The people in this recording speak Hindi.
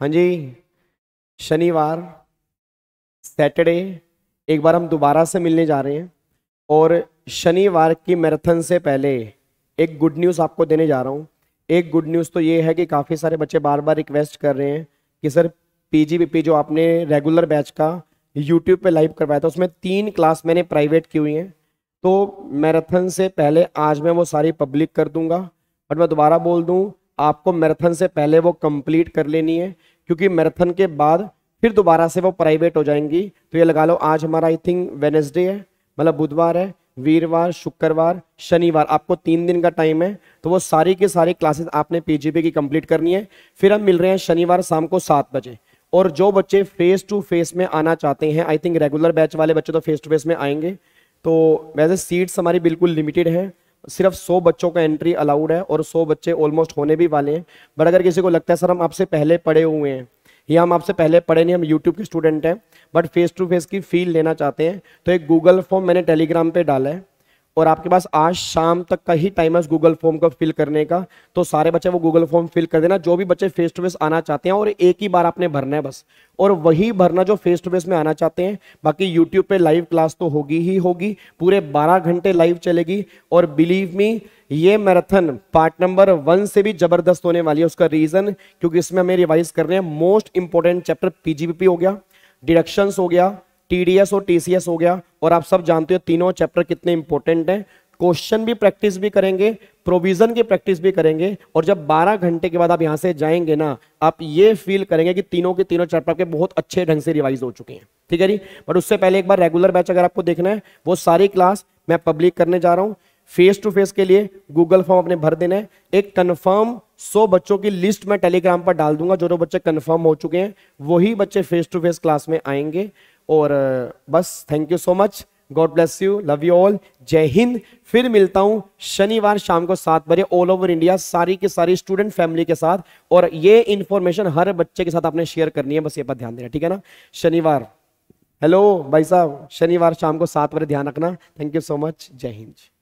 हाँ जी शनिवार सैटरडे एक बार हम दोबारा से मिलने जा रहे हैं और शनिवार की मैराथन से पहले एक गुड न्यूज़ आपको देने जा रहा हूँ एक गुड न्यूज़ तो ये है कि काफ़ी सारे बच्चे बार बार रिक्वेस्ट कर रहे हैं कि सर पीजीबीपी जो आपने रेगुलर बैच का यूट्यूब पे लाइव करवाया था उसमें तीन क्लास मैंने प्राइवेट की हुई हैं तो मैराथन से पहले आज मैं वो सारी पब्लिक कर दूंगा बट मैं दोबारा बोल दूँ आपको मैराथन से पहले वो कंप्लीट कर लेनी है क्योंकि मैराथन के बाद फिर दोबारा से वो प्राइवेट हो जाएंगी तो ये लगा लो आज हमारा आई थिंक वेनेसडे है मतलब बुधवार है वीरवार शुक्रवार शनिवार आपको तीन दिन का टाइम है तो वो सारी की सारी क्लासेस आपने पीजीपी की कंप्लीट करनी है फिर हम मिल रहे हैं शनिवार शाम को सात बजे और जो बच्चे फेस टू फेस में आना चाहते हैं आई थिंक रेगुलर बैच वाले बच्चे तो फेस टू फेस में आएंगे तो वैसे सीट्स हमारी बिल्कुल लिमिटेड हैं सिर्फ 100 बच्चों का एंट्री अलाउड है और 100 बच्चे ऑलमोस्ट होने भी वाले हैं बट अगर किसी को लगता है सर हम आपसे पहले पढ़े हुए हैं या हम आपसे पहले पढ़े नहीं हम यूट्यूब के स्टूडेंट हैं बट फेस टू फेस की फील लेना चाहते हैं तो एक गूगल फॉर्म मैंने टेलीग्राम पे डाला है और आपके पास आज शाम तक का ही टाइम है गूगल फॉर्म को फिल करने का तो सारे बच्चे वो गूगल फॉर्म फिल कर देना जो भी बच्चे फेस टू फेस आना चाहते हैं और एक ही बार आपने भरना है बस और वही भरना जो फेस टू फेस में आना चाहते हैं बाकी यूट्यूब पे लाइव क्लास तो होगी ही होगी पूरे 12 घंटे लाइव चलेगी और बिलीव मी ये मैराथन पार्ट नंबर वन से भी जबरदस्त होने वाली है उसका रीजन क्योंकि इसमें हमें रिवाइज कर रहे हैं मोस्ट इंपॉर्टेंट चैप्टर पीजीबीपी हो गया डिडक्शन हो गया टीडीएस और टीसीएस हो गया और आप सब जानते हो तीनों चैप्टर कितने इंपॉर्टेंट हैं क्वेश्चन भी प्रैक्टिस भी करेंगे प्रोविजन की प्रैक्टिस भी करेंगे और जब 12 घंटे के बाद आप यहाँ से जाएंगे ना आप ये फील करेंगे कि तीनों के तीनों चैप्टर के बहुत अच्छे ढंग से रिवाइज हो चुके हैं ठीक है जी बट उससे पहले एक बार रेगुलर बैच अगर आपको देखना है वो सारी क्लास मैं पब्लिक करने जा रहा हूँ फेस टू फेस के लिए गूगल फॉर्म अपने भर देना है एक कन्फर्म सो बच्चों की लिस्ट मैं टेलीग्राम पर डाल दूंगा जो जो बच्चे कन्फर्म हो चुके हैं वही बच्चे फेस टू फेस क्लास में आएंगे और बस thank you so much God bless you love you all जय हिंद फिर मिलता हूँ शनिवार शाम को सात बजे ऑल ओवर इंडिया सारी के सारी स्टूडेंट फैमिली के साथ और ये इन्फॉर्मेशन हर बच्चे के साथ आपने शेयर करनी है बस ये पर ध्यान देना ठीक है ना शनिवार हेलो भाई साहब शनिवार शाम को सात बजे ध्यान रखना थैंक यू सो मच जय हिंद